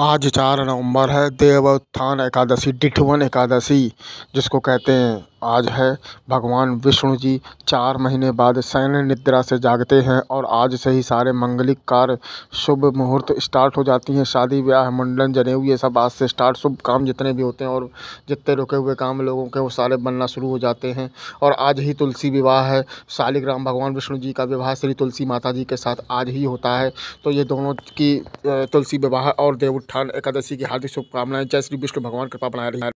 आज चार नवंबर है देवोत्थान एकादशी डिठवन एकादशी जिसको कहते हैं आज है भगवान विष्णु जी चार महीने बाद सैन्य निद्रा से जागते हैं और आज से ही सारे मंगलिक कार्य शुभ मुहूर्त स्टार्ट हो जाती हैं शादी ब्याह मुंडन जने ये सब आज से स्टार्ट शुभ काम जितने भी होते हैं और जितने रुके हुए काम लोगों के वो सारे बनना शुरू हो जाते हैं और आज ही तुलसी विवाह है शालिग्राम भगवान विष्णु जी का विवाह श्री तुलसी माता जी के साथ आज ही होता है तो ये दोनों की तुलसी विवाह और देव उत्थान एकादशी की हार्दिक शुभकामनाएं जय श्री विष्णु भगवान कृपा बनाए रही